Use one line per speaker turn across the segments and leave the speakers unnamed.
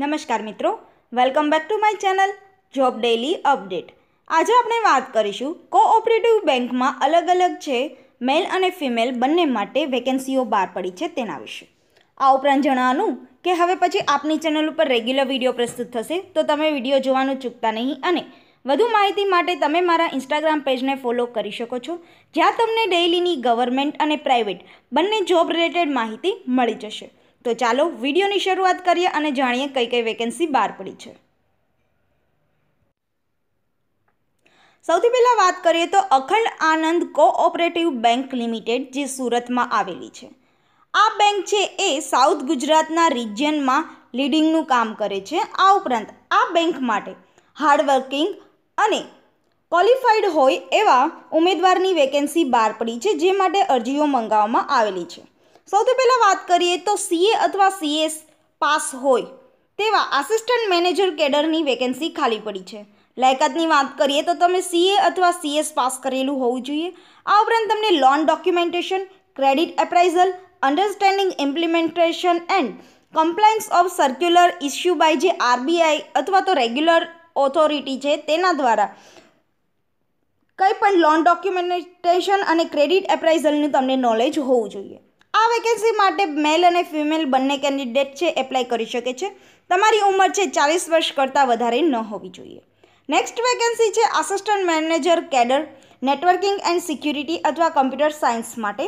નમસ્કાર મિત્રો welcome back to my channel job daily update આજે આપણે વાત કરીશું કોઓપરેટિવ બેંકમાં અલગ અલગ છે મેલ અને ફિમેલ બંને માટે વેકેન્સીઓ બહાર પડી છે તેના વિશે આ ઉપરાંત જણાવવાનું કે હવે પછી આપની ચેનલ ઉપર રેગ્યુલર વિડીયો પ્રસ્તુત થશે તો તમે વિડીયો જોવાનું ચૂકતા નહીં અને વધુ માહિતી માટે તમે મારા ઇન્સ્ટાગ્રામ પેજને ફોલો કરી શકો છો જ્યાં તમને ડેઇલીની ગવર્મેન્ટ અને પ્રાઇવેટ બંને જોબ રિલેટેડ માહિતી મળી જશે તો ચાલો વિડીયોની શરૂઆત કરીએ અને જાણીએ કઈ કઈ વેકેન્સી બહાર પડી છે સૌથી પહેલાં વાત કરીએ તો અખંડ આનંદ કોઓપરેટિવ બેંક લિમિટેડ જે સુરતમાં આવેલી છે આ બેંક છે એ સાઉથ ગુજરાતના રિજિયનમાં લીડિંગનું કામ કરે છે આ ઉપરાંત આ બેંક માટે હાર્ડવર્કિંગ અને ક્વોલિફાઈડ હોય એવા ઉમેદવારની વેકેન્સી બહાર પડી છે જે માટે અરજીઓ મંગાવવામાં આવેલી છે સૌથી પહેલાં વાત કરીએ તો સીએ અથવા સીએસ પાસ હોય તેવા આસિસ્ટન્ટ મેનેજર કેડરની વેકેન્સી ખાલી પડી છે લાયકાતની વાત કરીએ તો તમે સીએ અથવા સીએસ પાસ કરેલું હોવું જોઈએ આ ઉપરાંત તમને loan documentation credit appraisal understanding implementation and compliance of circular issue by જે આરબીઆઈ અથવા તો રેગ્યુલર ઓથોરિટી છે તેના દ્વારા કંઈ પણ લોન ડોક્યુમેન્ટેશન અને ક્રેડિટ એપ્રાઇઝલનું તમને નોલેજ હોવું જોઈએ આ વેકેન્સી માટે મેલ અને ફિમેલ બંને કેન્ડિડેટ છે એપ્લાય કરી શકે છે તમારી ઉંમર છે ચાલીસ વર્ષ કરતાં વધારે ન હોવી જોઈએ નેક્સ્ટ વેકેન્સી છે assistant manager cadre networking and security અથવા કમ્પ્યુટર સાયન્સ માટે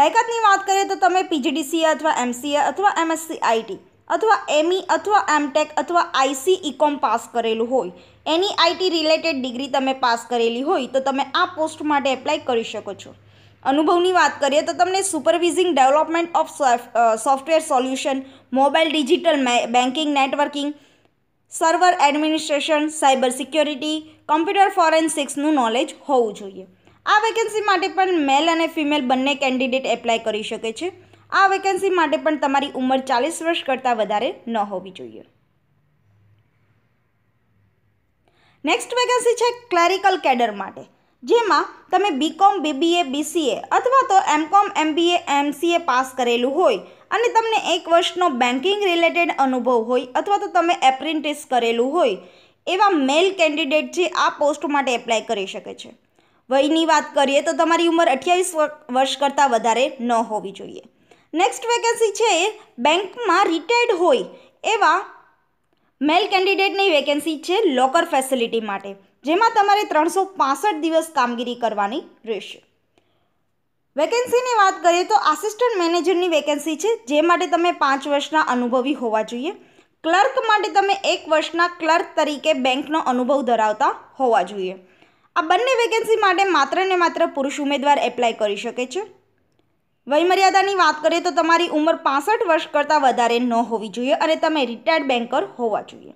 લાયકાતની વાત કરીએ તો તમે પીજીડીસીએ અથવા એમસીએ અથવા એમએસસી આઈટી અથવા એમઈ e અથવા એમટેક અથવા આઈસી ઇકોમ પાસ કરેલું હોય એની આઈટી રિલેટેડ ડિગ્રી તમે પાસ કરેલી હોય તો તમે આ પોસ્ટ માટે એપ્લાય કરી શકો છો અનુભવની વાત કરીએ તો તમને supervising development of software solution mobile digital banking networking server administration cyber security computer ફોરેન્સિક્સનું નોલેજ હોવું જોઈએ આ વેકેન્સી માટે પણ મેલ અને ફિમેલ બંને કેન્ડિડેટ એપ્લાય કરી શકે છે આ વેકેન્સી માટે પણ તમારી ઉંમર ચાલીસ વર્ષ કરતાં વધારે ન હોવી જોઈએ નેક્સ્ટ વેકેન્સી છે ક્લેરિકલ કેડર માટે જેમાં તમે બીકોમ બીબીએ બીસીએ અથવા તો એમકોમ એમબીએ એમસીએ પાસ કરેલું હોય અને તમને એક વર્ષનો બેન્કિંગ રિલેટેડ અનુભવ હોય અથવા તો તમે એપ્રેન્ટિસ કરેલું હોય એવા મેલ કેન્ડિડેટ જે આ પોસ્ટ માટે એપ્લાય કરી શકે છે વયની વાત કરીએ તો તમારી ઉંમર અઠ્યાવીસ વર્ષ કરતાં વધારે ન હોવી જોઈએ નેક્સ્ટ વેકેન્સી છે એ બેંકમાં રિટાયર્ડ હોય એવા મેલ કેન્ડિડેટની વેકેન્સી છે લોકર ફેસિલિટી માટે જેમાં તમારે ત્રણસો દિવસ કામગીરી કરવાની રહેશે વેકેન્સીની વાત કરીએ તો આસિસ્ટન્ટ મેનેજરની વેકેન્સી છે જે માટે તમે પાંચ વર્ષના અનુભવી હોવા જોઈએ ક્લર્ક માટે તમે એક વર્ષના ક્લર્ક તરીકે બેંકનો અનુભવ ધરાવતા હોવા જોઈએ આ બંને વેકેન્સી માટે માત્ર ને માત્ર પુરુષ ઉમેદવાર એપ્લાય કરી શકે છે વયમર્યાદાની વાત કરીએ તો તમારી ઉંમર પાસઠ વર્ષ કરતાં વધારે ન હોવી જોઈએ અને તમે રિટાયર્ડ બેન્કર હોવા જોઈએ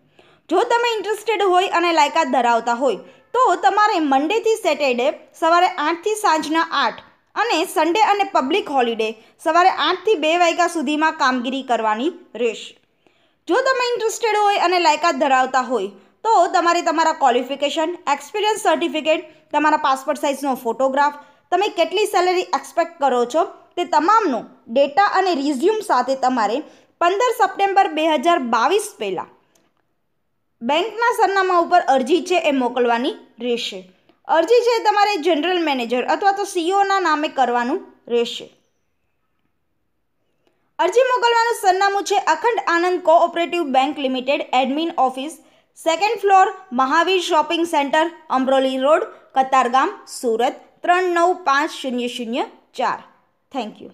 જો તમે ઇન્ટરેસ્ટેડ હોય અને લાયકાત ધરાવતા હોય તો તમારે મંડેથી સેટરડે સવારે આઠથી સાંજના આઠ અને સન્ડે અને પબ્લિક હોલિડે સવારે આઠથી બે વાગ્યા સુધીમાં કામગીરી કરવાની રહેશે જો તમે ઇન્ટરેસ્ટેડ હોય અને લાયકાત ધરાવતા હોય તો તમારે તમારા ક્વોલિફિકેશન એક્સપિરિયન્સ સર્ટિફિકેટ તમારા પાસપોર્ટ સાઇઝનો ફોટોગ્રાફ તમે કેટલી સેલેરી એક્સપેક્ટ કરો છો તે તમામનો ડેટા અને રિઝ્યુમ સાથે તમારે પંદર સપ્ટેમ્બર બે હજાર બાવીસ પહેલાં બેંકના સરનામા ઉપર અરજી છે એ મોકલવાની રહેશે અરજી છે તમારે જનરલ મેનેજર અથવા તો સીઓના નામે કરવાનું રહેશે અરજી મોકલવાનું સરનામું છે Akhand Anand cooperative bank limited admin office second floor Mahavir shopping centre Amroli road Katargam Surat ત્રણ નવ પાંચ શૂન્ય શૂન્ય ચાર થેન્ક યુ